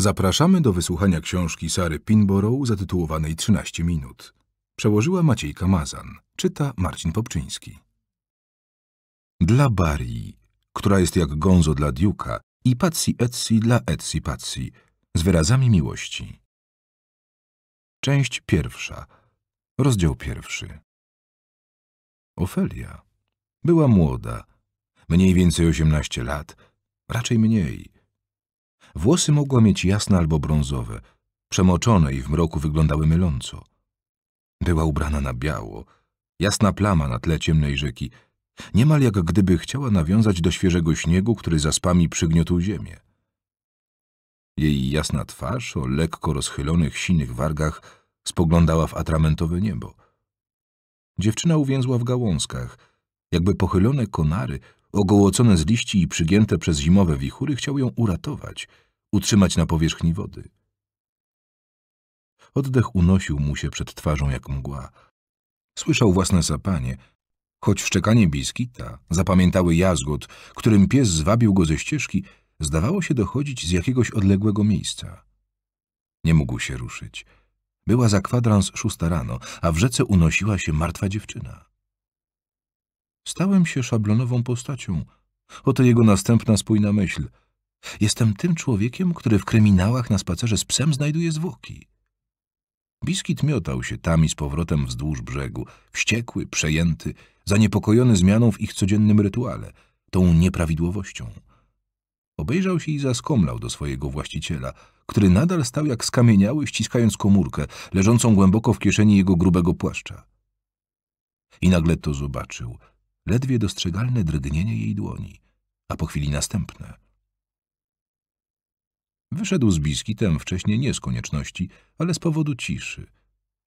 Zapraszamy do wysłuchania książki Sary Pinborough zatytułowanej 13 minut. Przełożyła Maciej Kamazan. Czyta Marcin Popczyński. Dla Barii, która jest jak gonzo dla Duke'a i Patsy Etsy dla Etsy Patsy, z wyrazami miłości. Część pierwsza. Rozdział pierwszy. Ofelia. Była młoda. Mniej więcej 18 lat. Raczej mniej. Włosy mogła mieć jasne albo brązowe, przemoczone i w mroku wyglądały myląco. Była ubrana na biało, jasna plama na tle ciemnej rzeki, niemal jak gdyby chciała nawiązać do świeżego śniegu, który zaspami przygniotł ziemię. Jej jasna twarz o lekko rozchylonych, sinych wargach spoglądała w atramentowe niebo. Dziewczyna uwięzła w gałązkach, jakby pochylone konary ogołocone z liści i przygięte przez zimowe wichury, chciał ją uratować, utrzymać na powierzchni wody. Oddech unosił mu się przed twarzą jak mgła. Słyszał własne sapanie, choć szczekanie biskita, zapamiętały jazgot, którym pies zwabił go ze ścieżki, zdawało się dochodzić z jakiegoś odległego miejsca. Nie mógł się ruszyć. Była za kwadrans szósta rano, a w rzece unosiła się martwa dziewczyna. Stałem się szablonową postacią. Oto jego następna spójna myśl. Jestem tym człowiekiem, który w kryminałach na spacerze z psem znajduje zwłoki. Biskit miotał się tam i z powrotem wzdłuż brzegu, wściekły, przejęty, zaniepokojony zmianą w ich codziennym rytuale, tą nieprawidłowością. Obejrzał się i zaskomlał do swojego właściciela, który nadal stał jak skamieniały, ściskając komórkę, leżącą głęboko w kieszeni jego grubego płaszcza. I nagle to zobaczył — ledwie dostrzegalne drgnienie jej dłoni, a po chwili następne. Wyszedł z biskitem wcześniej nie z konieczności, ale z powodu ciszy.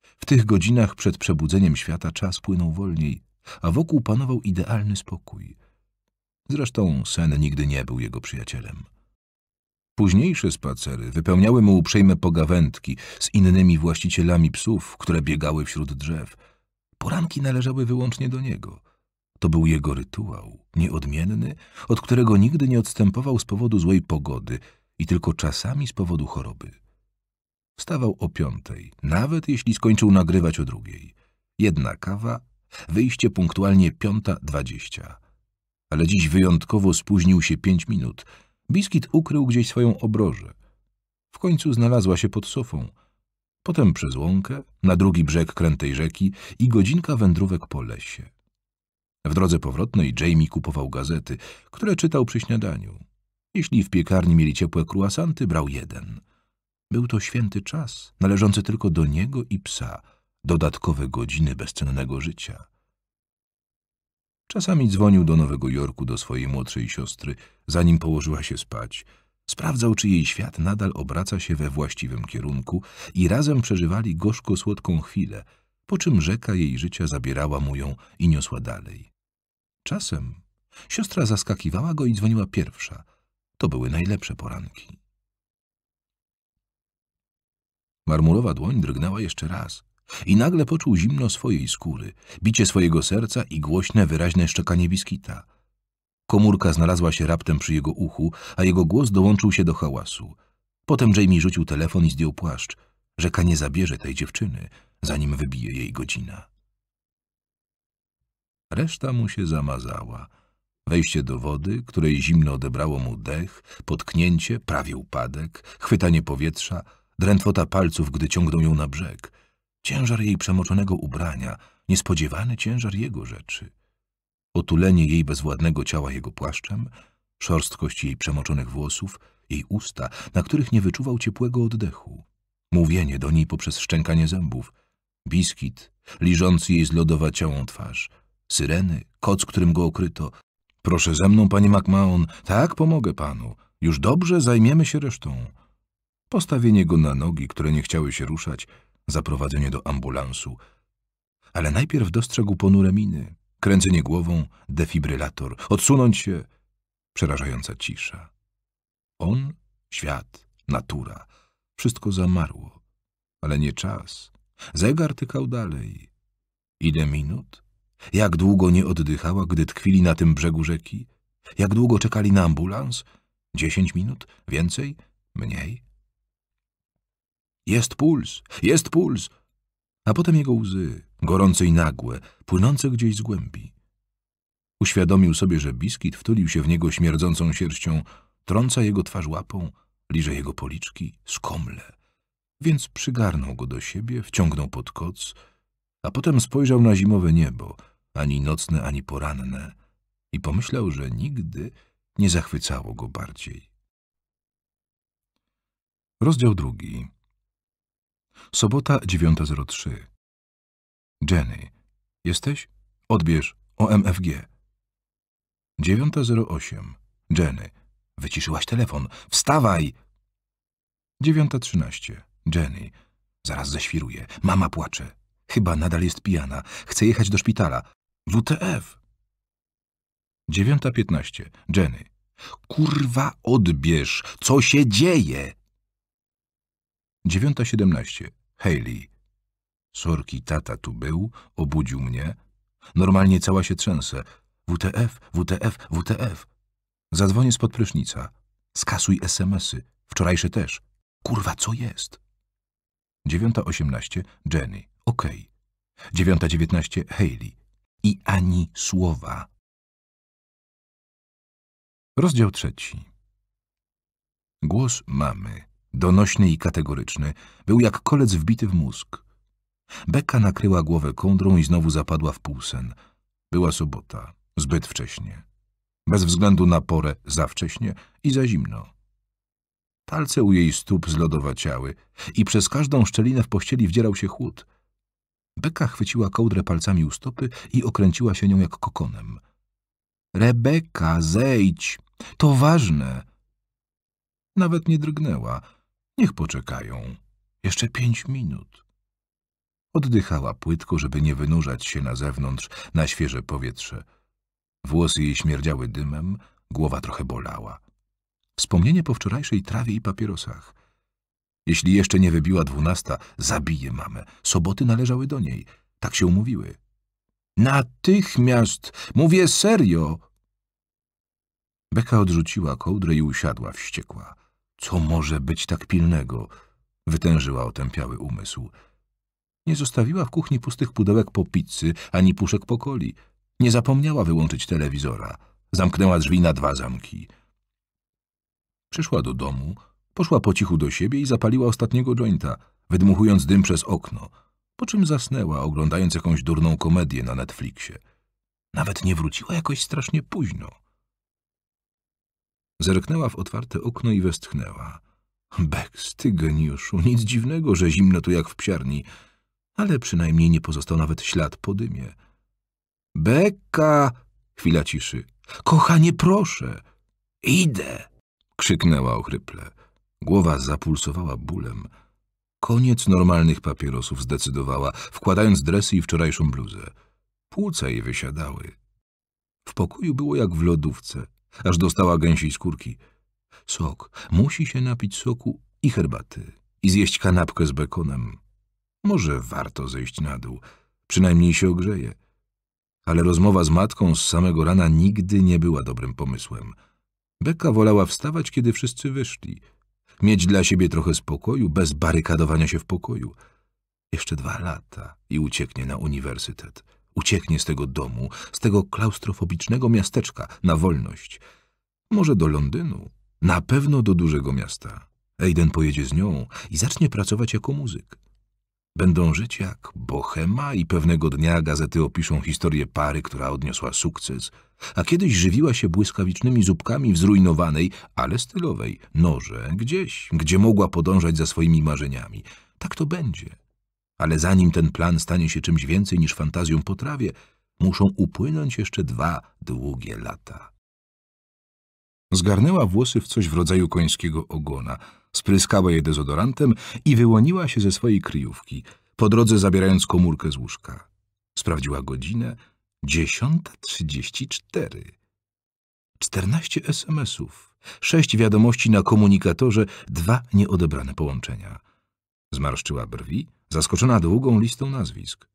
W tych godzinach przed przebudzeniem świata czas płynął wolniej, a wokół panował idealny spokój. Zresztą sen nigdy nie był jego przyjacielem. Późniejsze spacery wypełniały mu uprzejme pogawędki z innymi właścicielami psów, które biegały wśród drzew. Poranki należały wyłącznie do niego – to był jego rytuał, nieodmienny, od którego nigdy nie odstępował z powodu złej pogody i tylko czasami z powodu choroby. Wstawał o piątej, nawet jeśli skończył nagrywać o drugiej. Jedna kawa, wyjście punktualnie piąta dwadzieścia. Ale dziś wyjątkowo spóźnił się pięć minut. Biskit ukrył gdzieś swoją obrożę. W końcu znalazła się pod sofą. Potem przez łąkę, na drugi brzeg krętej rzeki i godzinka wędrówek po lesie. W drodze powrotnej Jamie kupował gazety, które czytał przy śniadaniu. Jeśli w piekarni mieli ciepłe kruasanty, brał jeden. Był to święty czas, należący tylko do niego i psa, dodatkowe godziny bezcennego życia. Czasami dzwonił do Nowego Jorku do swojej młodszej siostry, zanim położyła się spać. Sprawdzał, czy jej świat nadal obraca się we właściwym kierunku i razem przeżywali gorzko-słodką chwilę, po czym rzeka jej życia zabierała mu ją i niosła dalej. Czasem siostra zaskakiwała go i dzwoniła pierwsza. To były najlepsze poranki. Marmurowa dłoń drgnęła jeszcze raz i nagle poczuł zimno swojej skóry, bicie swojego serca i głośne, wyraźne szczekanie biskita. Komórka znalazła się raptem przy jego uchu, a jego głos dołączył się do hałasu. Potem Jamie rzucił telefon i zdjął płaszcz. Rzeka nie zabierze tej dziewczyny, zanim wybije jej godzina. Reszta mu się zamazała. Wejście do wody, której zimno odebrało mu dech, potknięcie, prawie upadek, chwytanie powietrza, drętwota palców, gdy ciągnął ją na brzeg. Ciężar jej przemoczonego ubrania, niespodziewany ciężar jego rzeczy. Otulenie jej bezwładnego ciała jego płaszczem, szorstkość jej przemoczonych włosów, jej usta, na których nie wyczuwał ciepłego oddechu. Mówienie do niej poprzez szczękanie zębów. Biskit, liżący jej ciałą twarz – syreny, koc, którym go okryto. Proszę ze mną, panie MacMahon. Tak, pomogę panu. Już dobrze, zajmiemy się resztą. Postawienie go na nogi, które nie chciały się ruszać, zaprowadzenie do ambulansu. Ale najpierw dostrzegł ponure miny, kręcenie głową, defibrylator, odsunąć się. Przerażająca cisza. On, świat, natura, wszystko zamarło. Ale nie czas. Zegar tykał dalej. Ile minut? Jak długo nie oddychała, gdy tkwili na tym brzegu rzeki? Jak długo czekali na ambulans? Dziesięć minut? Więcej? Mniej? Jest puls! Jest puls! A potem jego łzy, gorące i nagłe, płynące gdzieś z głębi. Uświadomił sobie, że biskit wtulił się w niego śmierdzącą sierścią, trąca jego twarz łapą, liże jego policzki, skomle. Więc przygarnął go do siebie, wciągnął pod koc, a potem spojrzał na zimowe niebo – ani nocne, ani poranne, i pomyślał, że nigdy nie zachwycało go bardziej. Rozdział drugi. Sobota 9.03. Jenny, jesteś? Odbierz OMFG. 9.08. Jenny, wyciszyłaś telefon. Wstawaj! 9.13. Jenny, zaraz zaświruje. Mama płacze. Chyba nadal jest pijana. Chce jechać do szpitala. WTF. 9.15. Jenny. Kurwa odbierz, co się dzieje? 9.17. Haley. Sorki tata tu był, obudził mnie. Normalnie cała się trzęsę. WTF, WTF, WTF. Zadzwonię spod prysznica. Skasuj SMSy. wczorajsze też. Kurwa, co jest? 9.18. Jenny. Okej. Okay. 9.19. Haley i ani słowa. Rozdział trzeci. Głos mamy, donośny i kategoryczny, był jak kolec wbity w mózg. Beka nakryła głowę kądrą i znowu zapadła w półsen. Była sobota, zbyt wcześnie. Bez względu na porę za wcześnie i za zimno. Palce u jej stóp zlodowaciały i przez każdą szczelinę w pościeli wdzierał się chłód – Beka chwyciła kołdrę palcami u stopy i okręciła się nią jak kokonem. Rebeka, zejdź! To ważne! Nawet nie drgnęła. Niech poczekają. Jeszcze pięć minut. Oddychała płytko, żeby nie wynurzać się na zewnątrz, na świeże powietrze. Włosy jej śmierdziały dymem, głowa trochę bolała. Wspomnienie po wczorajszej trawie i papierosach. Jeśli jeszcze nie wybiła dwunasta, zabije mamę. Soboty należały do niej. Tak się umówiły. Natychmiast! Mówię serio! Beka odrzuciła kołdrę i usiadła wściekła. Co może być tak pilnego? Wytężyła otępiały umysł. Nie zostawiła w kuchni pustych pudełek po pizzy ani puszek po coli. Nie zapomniała wyłączyć telewizora. Zamknęła drzwi na dwa zamki. Przyszła do domu, Poszła po cichu do siebie i zapaliła ostatniego jointa, wydmuchując dym przez okno, po czym zasnęła, oglądając jakąś durną komedię na Netflixie. Nawet nie wróciła jakoś strasznie późno. Zerknęła w otwarte okno i westchnęła. Beks, ty geniuszu, nic dziwnego, że zimno tu jak w psiarni, ale przynajmniej nie pozostał nawet ślad po dymie. Beka! Chwila ciszy. Kochanie, proszę! Idę! krzyknęła ochryple. Głowa zapulsowała bólem. Koniec normalnych papierosów zdecydowała, wkładając dresy i wczorajszą bluzę. Płuca jej wysiadały. W pokoju było jak w lodówce, aż dostała gęsiej skórki. Sok. Musi się napić soku i herbaty. I zjeść kanapkę z bekonem. Może warto zejść na dół. Przynajmniej się ogrzeje. Ale rozmowa z matką z samego rana nigdy nie była dobrym pomysłem. Beka wolała wstawać, kiedy wszyscy wyszli – mieć dla siebie trochę spokoju, bez barykadowania się w pokoju. Jeszcze dwa lata i ucieknie na uniwersytet. Ucieknie z tego domu, z tego klaustrofobicznego miasteczka, na wolność. Może do Londynu, na pewno do dużego miasta. Aiden pojedzie z nią i zacznie pracować jako muzyk. Będą żyć jak bohema i pewnego dnia gazety opiszą historię pary, która odniosła sukces, a kiedyś żywiła się błyskawicznymi zupkami w zrujnowanej, ale stylowej noże gdzieś, gdzie mogła podążać za swoimi marzeniami. Tak to będzie. Ale zanim ten plan stanie się czymś więcej niż fantazją po trawie, muszą upłynąć jeszcze dwa długie lata. Zgarnęła włosy w coś w rodzaju końskiego ogona – spryskała je dezodorantem i wyłoniła się ze swojej kryjówki, po drodze zabierając komórkę z łóżka. Sprawdziła godzinę. Dziesiąta trzydzieści cztery. Czternaście SMS-ów, sześć wiadomości na komunikatorze, dwa nieodebrane połączenia. Zmarszczyła brwi, zaskoczona długą listą nazwisk.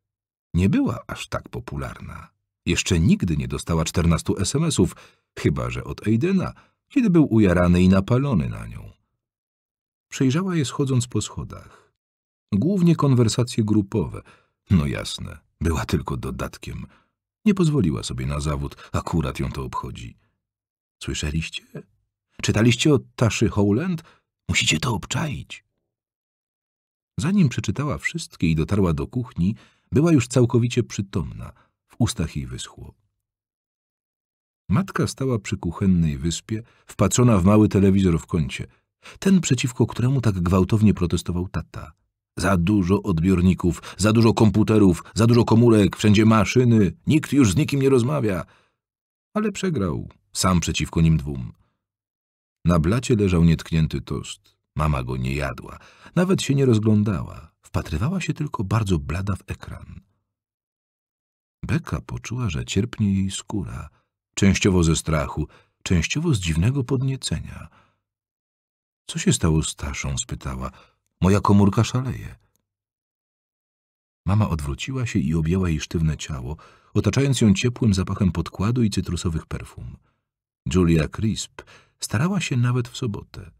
Nie była aż tak popularna. Jeszcze nigdy nie dostała czternastu SMS-ów, chyba że od Aidena, kiedy był ujarany i napalony na nią. Przejrzała je schodząc po schodach. Głównie konwersacje grupowe. No jasne, była tylko dodatkiem. Nie pozwoliła sobie na zawód, akurat ją to obchodzi. Słyszeliście? Czytaliście o Taszy Howland? Musicie to obczaić. Zanim przeczytała wszystkie i dotarła do kuchni, była już całkowicie przytomna. W ustach jej wyschło. Matka stała przy kuchennej wyspie, wpatrzona w mały telewizor w kącie – ten, przeciwko któremu tak gwałtownie protestował tata. Za dużo odbiorników, za dużo komputerów, za dużo komórek, wszędzie maszyny, nikt już z nikim nie rozmawia. Ale przegrał, sam przeciwko nim dwóm. Na blacie leżał nietknięty tost. Mama go nie jadła, nawet się nie rozglądała. Wpatrywała się tylko bardzo blada w ekran. Beka poczuła, że cierpnie jej skóra, częściowo ze strachu, częściowo z dziwnego podniecenia – co się stało z Taszą? spytała. Moja komórka szaleje. Mama odwróciła się i objęła jej sztywne ciało, otaczając ją ciepłym zapachem podkładu i cytrusowych perfum. Julia Crisp starała się nawet w sobotę.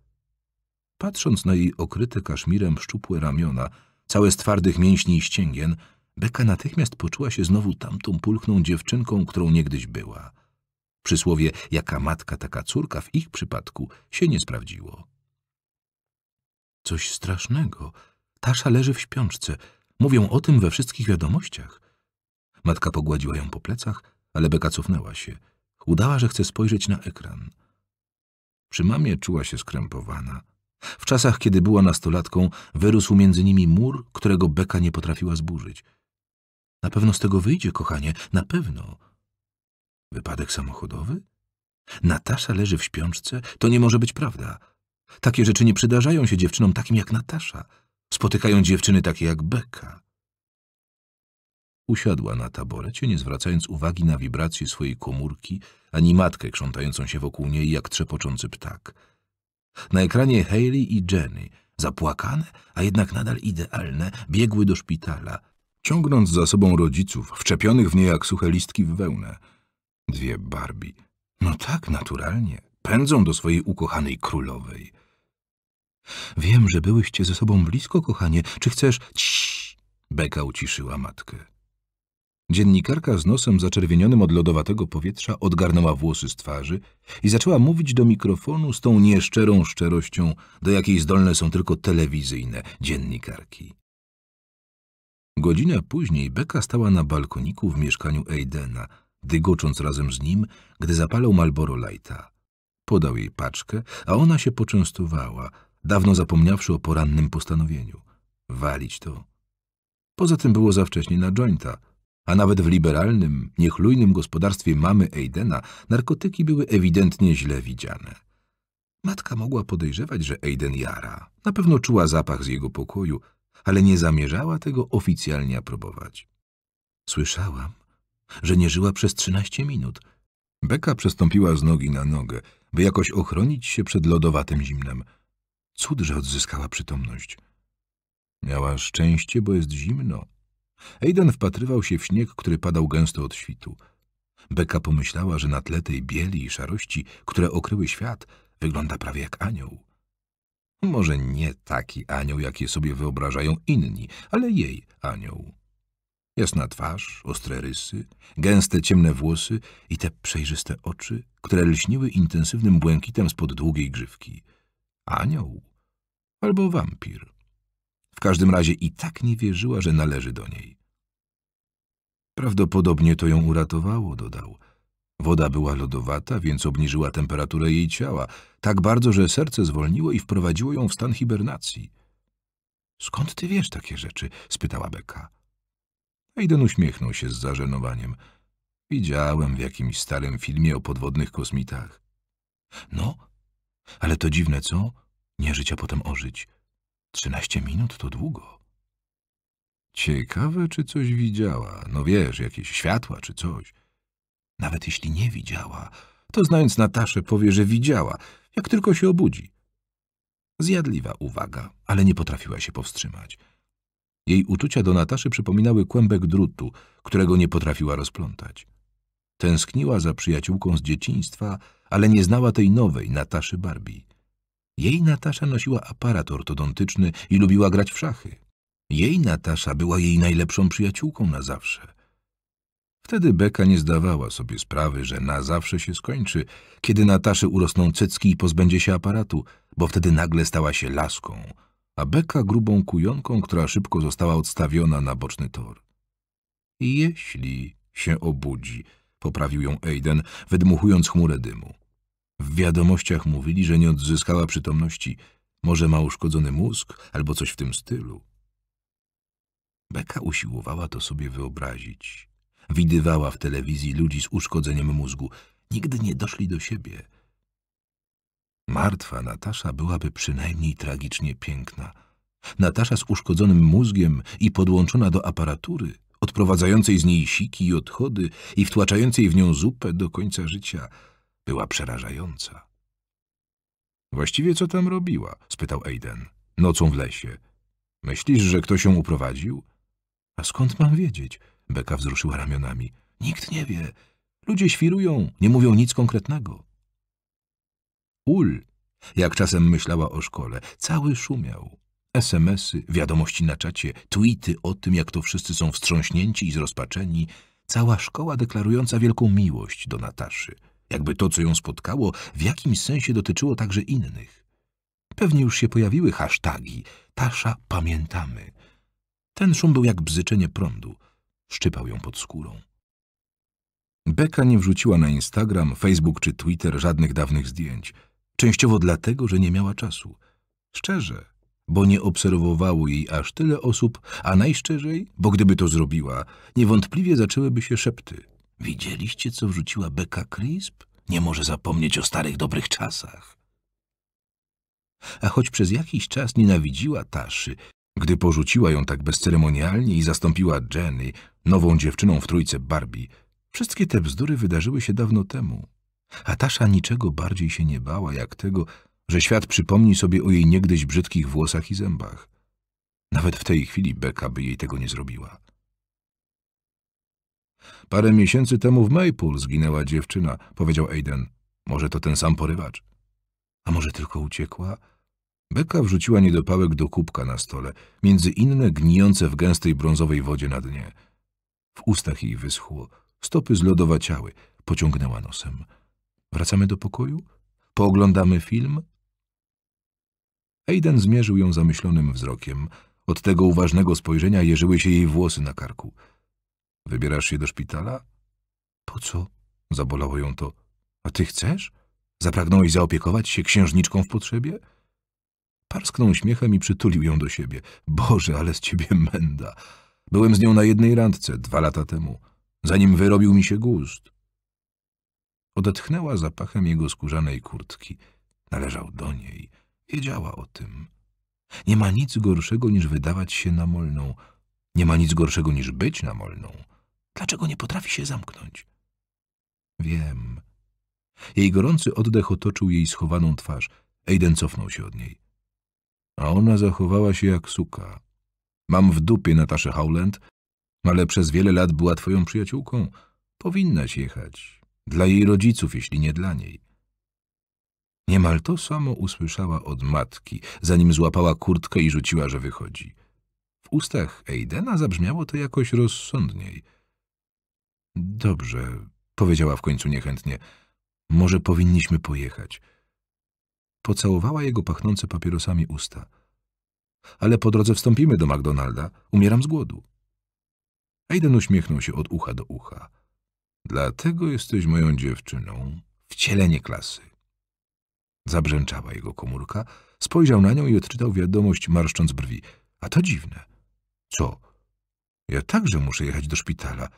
Patrząc na jej okryte kaszmirem szczupłe ramiona, całe z twardych mięśni i ścięgien, Beka natychmiast poczuła się znowu tamtą pulchną dziewczynką, którą niegdyś była. Przysłowie jaka matka, taka córka w ich przypadku się nie sprawdziło. Coś strasznego. Tasza leży w śpiączce. Mówią o tym we wszystkich wiadomościach. Matka pogładziła ją po plecach, ale Beka cofnęła się. Udała, że chce spojrzeć na ekran. Przy mamie czuła się skrępowana. W czasach, kiedy była nastolatką, wyrósł między nimi mur, którego Beka nie potrafiła zburzyć. Na pewno z tego wyjdzie, kochanie, na pewno. Wypadek samochodowy? Natasza leży w śpiączce? To nie może być prawda. Takie rzeczy nie przydarzają się dziewczynom takim jak Natasza. Spotykają dziewczyny takie jak Beka. Usiadła na taborecie, nie zwracając uwagi na wibracje swojej komórki, ani matkę krzątającą się wokół niej jak trzepoczący ptak. Na ekranie Haley i Jenny, zapłakane, a jednak nadal idealne, biegły do szpitala, ciągnąc za sobą rodziców, wczepionych w nie jak suche listki w wełnę. Dwie Barbie. No tak, naturalnie pędzą do swojej ukochanej królowej. Wiem, że byłyście ze sobą blisko, kochanie. Czy chcesz... Ciii! Beka uciszyła matkę. Dziennikarka z nosem zaczerwienionym od lodowatego powietrza odgarnęła włosy z twarzy i zaczęła mówić do mikrofonu z tą nieszczerą szczerością, do jakiej zdolne są tylko telewizyjne dziennikarki. Godzina później Beka stała na balkoniku w mieszkaniu Aidena, dygocząc razem z nim, gdy zapalał Malboro Lighta. Podał jej paczkę, a ona się poczęstowała, dawno zapomniawszy o porannym postanowieniu. Walić to. Poza tym było za wcześnie na jointa, a nawet w liberalnym, niechlujnym gospodarstwie mamy Aidena narkotyki były ewidentnie źle widziane. Matka mogła podejrzewać, że Aiden jara. Na pewno czuła zapach z jego pokoju, ale nie zamierzała tego oficjalnie aprobować. Słyszałam, że nie żyła przez trzynaście minut. Beka przestąpiła z nogi na nogę, by jakoś ochronić się przed lodowatym zimnem. Cud, że odzyskała przytomność. Miała szczęście, bo jest zimno. Aiden wpatrywał się w śnieg, który padał gęsto od świtu. Beka pomyślała, że na tle tej bieli i szarości, które okryły świat, wygląda prawie jak anioł. Może nie taki anioł, jaki sobie wyobrażają inni, ale jej anioł. Jasna twarz, ostre rysy, gęste ciemne włosy i te przejrzyste oczy, które lśniły intensywnym błękitem spod długiej grzywki. Anioł albo wampir. W każdym razie i tak nie wierzyła, że należy do niej. Prawdopodobnie to ją uratowało, dodał. Woda była lodowata, więc obniżyła temperaturę jej ciała, tak bardzo, że serce zwolniło i wprowadziło ją w stan hibernacji. — Skąd ty wiesz takie rzeczy? — spytała Beka. Aiden uśmiechnął się z zażenowaniem. Widziałem w jakimś starym filmie o podwodnych kosmitach. No, ale to dziwne, co? Nie żyć, a potem ożyć. Trzynaście minut to długo. Ciekawe, czy coś widziała. No wiesz, jakieś światła czy coś. Nawet jeśli nie widziała, to znając Nataszę powie, że widziała, jak tylko się obudzi. Zjadliwa uwaga, ale nie potrafiła się powstrzymać. Jej uczucia do Nataszy przypominały kłębek drutu, którego nie potrafiła rozplątać. Tęskniła za przyjaciółką z dzieciństwa, ale nie znała tej nowej, Nataszy Barbie. Jej Natasza nosiła aparat ortodontyczny i lubiła grać w szachy. Jej Natasza była jej najlepszą przyjaciółką na zawsze. Wtedy Beka nie zdawała sobie sprawy, że na zawsze się skończy, kiedy Nataszy urosną cycki i pozbędzie się aparatu, bo wtedy nagle stała się laską – a Beka grubą kujonką, która szybko została odstawiona na boczny tor. Jeśli się obudzi, poprawił ją Aiden, wydmuchując chmurę dymu. W wiadomościach mówili, że nie odzyskała przytomności. Może ma uszkodzony mózg albo coś w tym stylu. Beka usiłowała to sobie wyobrazić. Widywała w telewizji ludzi z uszkodzeniem mózgu. Nigdy nie doszli do siebie. Martwa Natasza byłaby przynajmniej tragicznie piękna. Natasza z uszkodzonym mózgiem i podłączona do aparatury, odprowadzającej z niej siki i odchody i wtłaczającej w nią zupę do końca życia, była przerażająca. Właściwie co tam robiła? spytał Aiden. Nocą w lesie. Myślisz, że ktoś ją uprowadził? A skąd mam wiedzieć? Beka wzruszyła ramionami. Nikt nie wie. Ludzie świrują, nie mówią nic konkretnego ul, jak czasem myślała o szkole. Cały szumiał. SMSy, wiadomości na czacie, tweety o tym, jak to wszyscy są wstrząśnięci i zrozpaczeni. Cała szkoła deklarująca wielką miłość do Nataszy. Jakby to, co ją spotkało, w jakimś sensie dotyczyło także innych. Pewnie już się pojawiły hasztagi. Tasza pamiętamy. Ten szum był jak bzyczenie prądu. Szczypał ją pod skórą. Beka nie wrzuciła na Instagram, Facebook czy Twitter żadnych dawnych zdjęć. Częściowo dlatego, że nie miała czasu. Szczerze, bo nie obserwowało jej aż tyle osób, a najszczerzej, bo gdyby to zrobiła, niewątpliwie zaczęłyby się szepty. Widzieliście, co wrzuciła Beka Crisp? Nie może zapomnieć o starych dobrych czasach. A choć przez jakiś czas nienawidziła Taszy, gdy porzuciła ją tak bezceremonialnie i zastąpiła Jenny, nową dziewczyną w trójce Barbie, wszystkie te bzdury wydarzyły się dawno temu. A Tasza niczego bardziej się nie bała, jak tego, że świat przypomni sobie o jej niegdyś brzydkich włosach i zębach. Nawet w tej chwili Beka by jej tego nie zrobiła. Parę miesięcy temu w Maypool zginęła dziewczyna, powiedział Aiden. Może to ten sam porywacz. A może tylko uciekła? Beka wrzuciła niedopałek do kubka na stole, między inne gnijące w gęstej brązowej wodzie na dnie. W ustach jej wyschło, stopy zlodowaciały, pociągnęła nosem. Wracamy do pokoju? Pooglądamy film? Aiden zmierzył ją zamyślonym wzrokiem. Od tego uważnego spojrzenia jeżyły się jej włosy na karku. Wybierasz się do szpitala? Po co? Zabolało ją to. A ty chcesz? Zapragnąłeś zaopiekować się księżniczką w potrzebie? Parsknął śmiechem i przytulił ją do siebie. Boże, ale z ciebie menda. Byłem z nią na jednej randce dwa lata temu, zanim wyrobił mi się gust. Odetchnęła zapachem jego skórzanej kurtki. Należał do niej. Wiedziała o tym. Nie ma nic gorszego niż wydawać się namolną. Nie ma nic gorszego niż być namolną. Dlaczego nie potrafi się zamknąć? Wiem. Jej gorący oddech otoczył jej schowaną twarz. Aiden cofnął się od niej. A ona zachowała się jak suka. Mam w dupie Nataszę Howland, ale przez wiele lat była twoją przyjaciółką. Powinnaś jechać. Dla jej rodziców, jeśli nie dla niej. Niemal to samo usłyszała od matki, zanim złapała kurtkę i rzuciła, że wychodzi. W ustach Ejdena zabrzmiało to jakoś rozsądniej. Dobrze, powiedziała w końcu niechętnie. Może powinniśmy pojechać. Pocałowała jego pachnące papierosami usta. Ale po drodze wstąpimy do McDonalda. Umieram z głodu. Ejden uśmiechnął się od ucha do ucha. Dlatego jesteś moją dziewczyną, wcielenie klasy. Zabrzęczała jego komórka, spojrzał na nią i odczytał wiadomość, marszcząc brwi. A to dziwne. Co? Ja także muszę jechać do szpitala,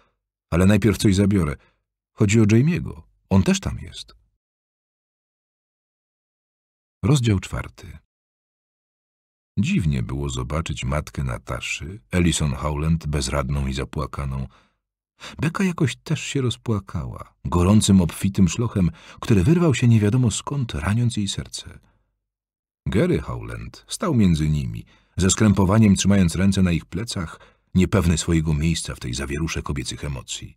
ale najpierw coś zabiorę. Chodzi o Jamie'ego. On też tam jest. Rozdział czwarty. Dziwnie było zobaczyć matkę Nataszy, Ellison Howland, bezradną i zapłakaną, Beka jakoś też się rozpłakała, gorącym, obfitym szlochem, który wyrwał się nie wiadomo skąd, raniąc jej serce. Gary Howland stał między nimi, ze skrępowaniem trzymając ręce na ich plecach, niepewny swojego miejsca w tej zawierusze kobiecych emocji.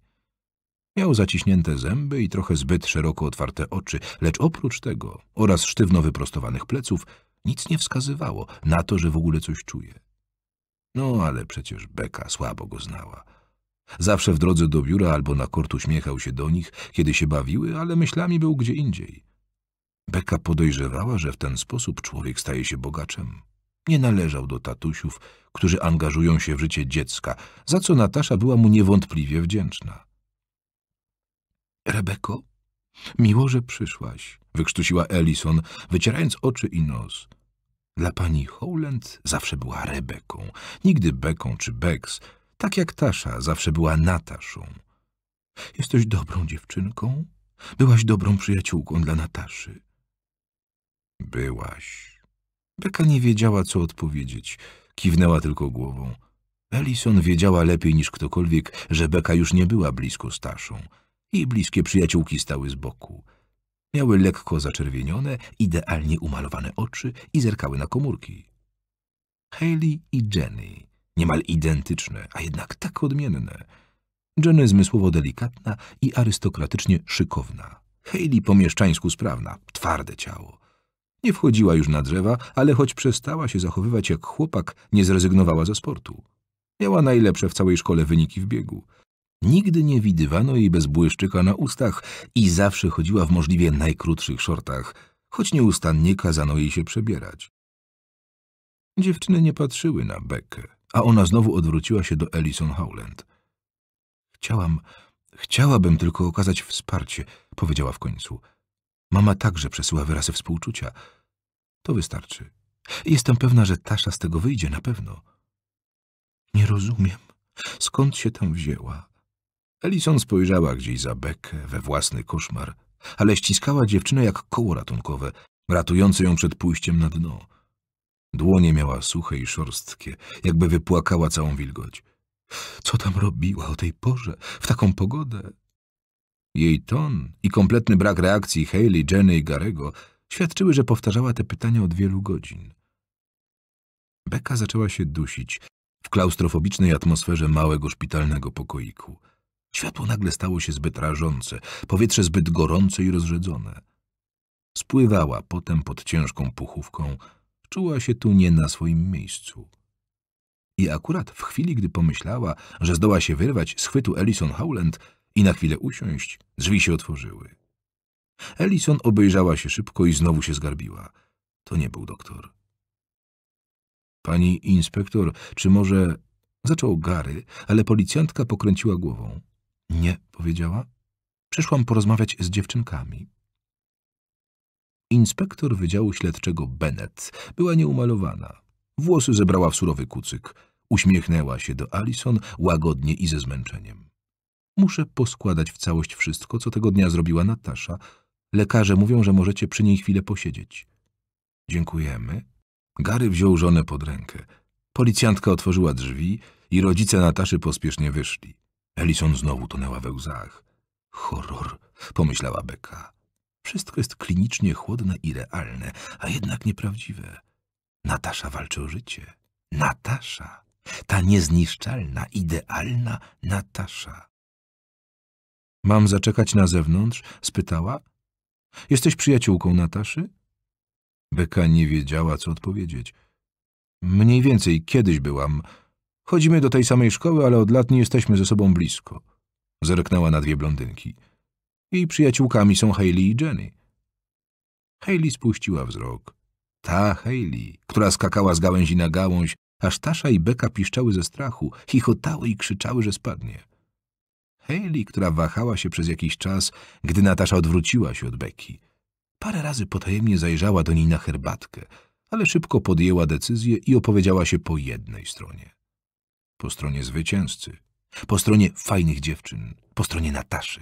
Miał zaciśnięte zęby i trochę zbyt szeroko otwarte oczy, lecz oprócz tego oraz sztywno wyprostowanych pleców nic nie wskazywało na to, że w ogóle coś czuje. No ale przecież Beka słabo go znała. Zawsze w drodze do biura albo na kort uśmiechał się do nich, kiedy się bawiły, ale myślami był gdzie indziej. Beka podejrzewała, że w ten sposób człowiek staje się bogaczem. Nie należał do tatusiów, którzy angażują się w życie dziecka, za co Natasza była mu niewątpliwie wdzięczna. Rebeko, miło, że przyszłaś, wykrztusiła Ellison, wycierając oczy i nos. Dla pani Howland zawsze była Rebeką, nigdy Beką czy Becks, tak jak Tasza zawsze była Nataszą. Jesteś dobrą dziewczynką, byłaś dobrą przyjaciółką dla Nataszy. Byłaś. Beka nie wiedziała, co odpowiedzieć. Kiwnęła tylko głową. Ellison wiedziała lepiej niż ktokolwiek, że Beka już nie była blisko Staszą. I bliskie przyjaciółki stały z boku. Miały lekko zaczerwienione, idealnie umalowane oczy i zerkały na komórki. Haley i Jenny niemal identyczne, a jednak tak odmienne. Jenny zmysłowo delikatna i arystokratycznie szykowna. Hayley po mieszczańsku sprawna, twarde ciało. Nie wchodziła już na drzewa, ale choć przestała się zachowywać jak chłopak, nie zrezygnowała ze sportu. Miała najlepsze w całej szkole wyniki w biegu. Nigdy nie widywano jej bez błyszczyka na ustach i zawsze chodziła w możliwie najkrótszych szortach, choć nieustannie kazano jej się przebierać. Dziewczyny nie patrzyły na Bekę a ona znowu odwróciła się do Ellison Howland. Chciałam, chciałabym tylko okazać wsparcie, powiedziała w końcu. Mama także przesyła wyrazy współczucia. To wystarczy. Jestem pewna, że Tasza z tego wyjdzie, na pewno. Nie rozumiem, skąd się tam wzięła. Ellison spojrzała gdzieś za bekę, we własny koszmar, ale ściskała dziewczynę jak koło ratunkowe, ratujące ją przed pójściem na dno. Dłonie miała suche i szorstkie, jakby wypłakała całą wilgoć. Co tam robiła o tej porze, w taką pogodę? Jej ton i kompletny brak reakcji Haley, Jenny i Garego świadczyły, że powtarzała te pytania od wielu godzin. Beka zaczęła się dusić w klaustrofobicznej atmosferze małego szpitalnego pokoiku. Światło nagle stało się zbyt rażące, powietrze zbyt gorące i rozrzedzone. Spływała potem pod ciężką puchówką, czuła się tu nie na swoim miejscu. I akurat w chwili, gdy pomyślała, że zdoła się wyrwać z chwytu Ellison Howland i na chwilę usiąść, drzwi się otworzyły. Ellison obejrzała się szybko i znowu się zgarbiła. To nie był doktor. Pani inspektor, czy może... Zaczął Gary, ale policjantka pokręciła głową. Nie, powiedziała. Przyszłam porozmawiać z dziewczynkami. Inspektor Wydziału Śledczego Bennett była nieumalowana. Włosy zebrała w surowy kucyk. Uśmiechnęła się do Alison łagodnie i ze zmęczeniem. Muszę poskładać w całość wszystko, co tego dnia zrobiła Natasza. Lekarze mówią, że możecie przy niej chwilę posiedzieć. Dziękujemy. Gary wziął żonę pod rękę. Policjantka otworzyła drzwi i rodzice Nataszy pospiesznie wyszli. Alison znowu tonęła we łzach. Horror, pomyślała Beka. Wszystko jest klinicznie chłodne i realne, a jednak nieprawdziwe. Natasza walczy o życie. Natasza. Ta niezniszczalna, idealna Natasza. Mam zaczekać na zewnątrz? spytała. Jesteś przyjaciółką Nataszy? Beka nie wiedziała, co odpowiedzieć. Mniej więcej kiedyś byłam. Chodzimy do tej samej szkoły, ale od lat nie jesteśmy ze sobą blisko. Zerknęła na dwie blondynki. Jej przyjaciółkami są Hayley i Jenny. Hayley spuściła wzrok. Ta Hayley, która skakała z gałęzi na gałąź, aż Tasza i Beka piszczały ze strachu, chichotały i krzyczały, że spadnie. Hayley, która wahała się przez jakiś czas, gdy Natasza odwróciła się od Beki. Parę razy potajemnie zajrzała do niej na herbatkę, ale szybko podjęła decyzję i opowiedziała się po jednej stronie. Po stronie zwycięzcy, po stronie fajnych dziewczyn, po stronie Nataszy.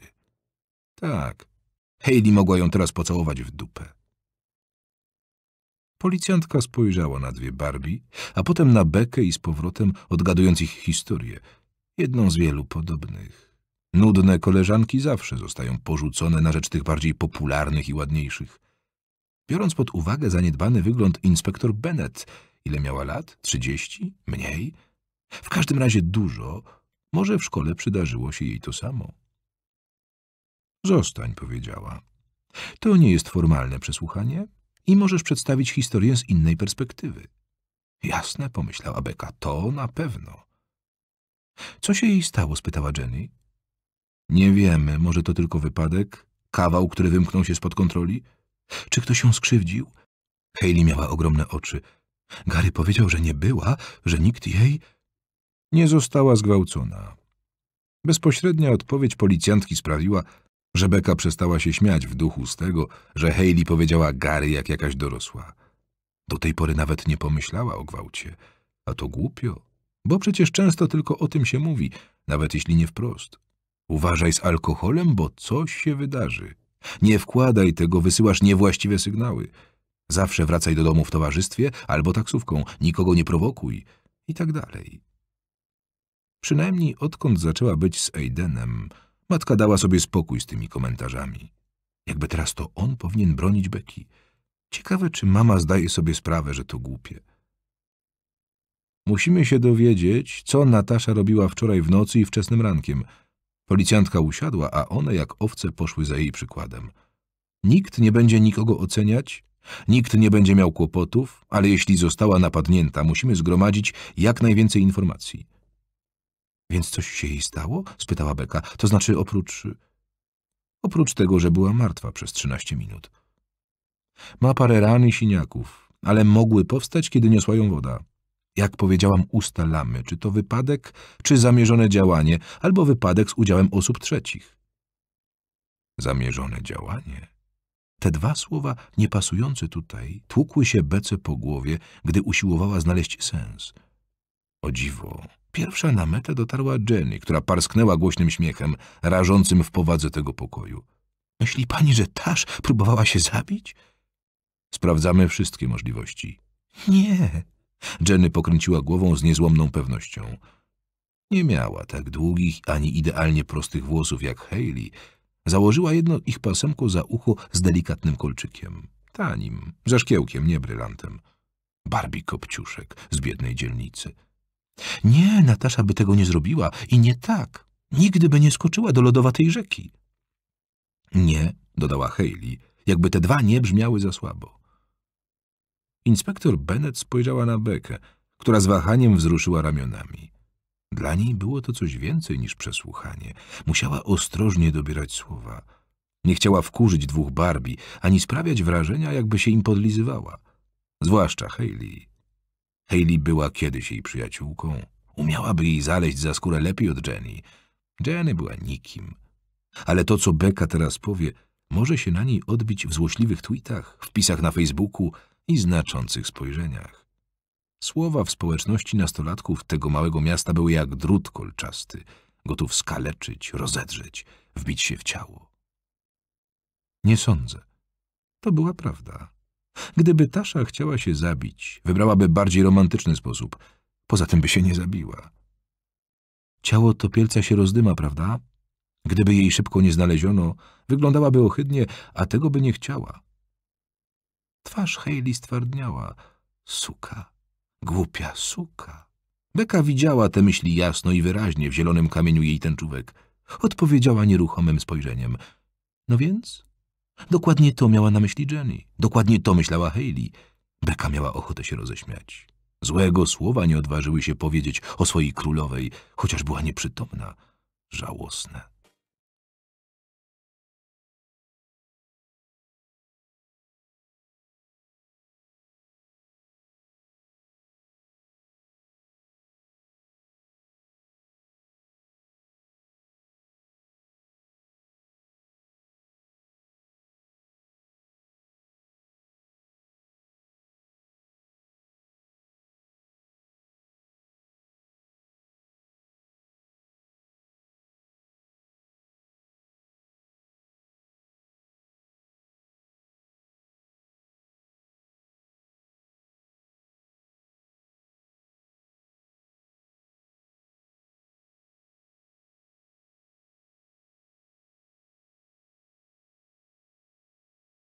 Tak. Haley mogła ją teraz pocałować w dupę. Policjantka spojrzała na dwie Barbie, a potem na Bekę i z powrotem, odgadując ich historię, jedną z wielu podobnych. Nudne koleżanki zawsze zostają porzucone na rzecz tych bardziej popularnych i ładniejszych. Biorąc pod uwagę zaniedbany wygląd inspektor Bennett, ile miała lat? Trzydzieści? Mniej? W każdym razie dużo. Może w szkole przydarzyło się jej to samo. Zostań, powiedziała. To nie jest formalne przesłuchanie i możesz przedstawić historię z innej perspektywy. Jasne, pomyślała Beka, to na pewno. Co się jej stało? spytała Jenny. Nie wiemy, może to tylko wypadek, kawał, który wymknął się spod kontroli. Czy ktoś ją skrzywdził? Haley miała ogromne oczy. Gary powiedział, że nie była, że nikt jej... Nie została zgwałcona. Bezpośrednia odpowiedź policjantki sprawiła, Rebeka przestała się śmiać w duchu z tego, że Haley powiedziała Gary jak jakaś dorosła. Do tej pory nawet nie pomyślała o gwałcie, a to głupio, bo przecież często tylko o tym się mówi, nawet jeśli nie wprost. Uważaj z alkoholem, bo coś się wydarzy. Nie wkładaj tego, wysyłasz niewłaściwe sygnały. Zawsze wracaj do domu w towarzystwie albo taksówką, nikogo nie prowokuj i tak dalej. Przynajmniej odkąd zaczęła być z Aidenem, Matka dała sobie spokój z tymi komentarzami. Jakby teraz to on powinien bronić Beki. Ciekawe, czy mama zdaje sobie sprawę, że to głupie. Musimy się dowiedzieć, co Natasza robiła wczoraj w nocy i wczesnym rankiem. Policjantka usiadła, a one jak owce poszły za jej przykładem. Nikt nie będzie nikogo oceniać, nikt nie będzie miał kłopotów, ale jeśli została napadnięta, musimy zgromadzić jak najwięcej informacji. Więc coś się jej stało? spytała Beka. To znaczy oprócz... Oprócz tego, że była martwa przez trzynaście minut. Ma parę ran i siniaków, ale mogły powstać, kiedy niosła ją woda. Jak powiedziałam, ustalamy, czy to wypadek, czy zamierzone działanie, albo wypadek z udziałem osób trzecich. Zamierzone działanie. Te dwa słowa, niepasujące tutaj, tłukły się Bece po głowie, gdy usiłowała znaleźć sens – o dziwo, pierwsza na metę dotarła Jenny, która parsknęła głośnym śmiechem, rażącym w powadze tego pokoju. Myśli pani, że Tasz próbowała się zabić? Sprawdzamy wszystkie możliwości. Nie. Jenny pokręciła głową z niezłomną pewnością. Nie miała tak długich ani idealnie prostych włosów jak Hayley. Założyła jedno ich pasemko za ucho z delikatnym kolczykiem. Tanim, ze szkiełkiem, nie brylantem. Barbie Kopciuszek z biednej dzielnicy. Nie, Natasza by tego nie zrobiła i nie tak. Nigdy by nie skoczyła do lodowatej rzeki. Nie, dodała Haley, jakby te dwa nie brzmiały za słabo. Inspektor Bennet spojrzała na Bekę, która z wahaniem wzruszyła ramionami. Dla niej było to coś więcej niż przesłuchanie. Musiała ostrożnie dobierać słowa. Nie chciała wkurzyć dwóch Barbie, ani sprawiać wrażenia, jakby się im podlizywała. Zwłaszcza Hayley. Hayley była kiedyś jej przyjaciółką. Umiałaby jej zaleźć za skórę lepiej od Jenny. Jenny była nikim. Ale to, co Beka teraz powie, może się na niej odbić w złośliwych tweetach, wpisach na Facebooku i znaczących spojrzeniach. Słowa w społeczności nastolatków tego małego miasta były jak drut kolczasty, gotów skaleczyć, rozedrzeć, wbić się w ciało. Nie sądzę. To była prawda. Gdyby Tasza chciała się zabić, wybrałaby bardziej romantyczny sposób. Poza tym by się nie zabiła. Ciało topielca się rozdyma, prawda? Gdyby jej szybko nie znaleziono, wyglądałaby ohydnie, a tego by nie chciała. Twarz Hayley stwardniała. Suka. Głupia suka. Beka widziała te myśli jasno i wyraźnie w zielonym kamieniu jej tęczówek. Odpowiedziała nieruchomym spojrzeniem. No więc? Dokładnie to miała na myśli Jenny. Dokładnie to myślała Haley. Beka miała ochotę się roześmiać. Złego słowa nie odważyły się powiedzieć o swojej królowej, chociaż była nieprzytomna. Żałosne.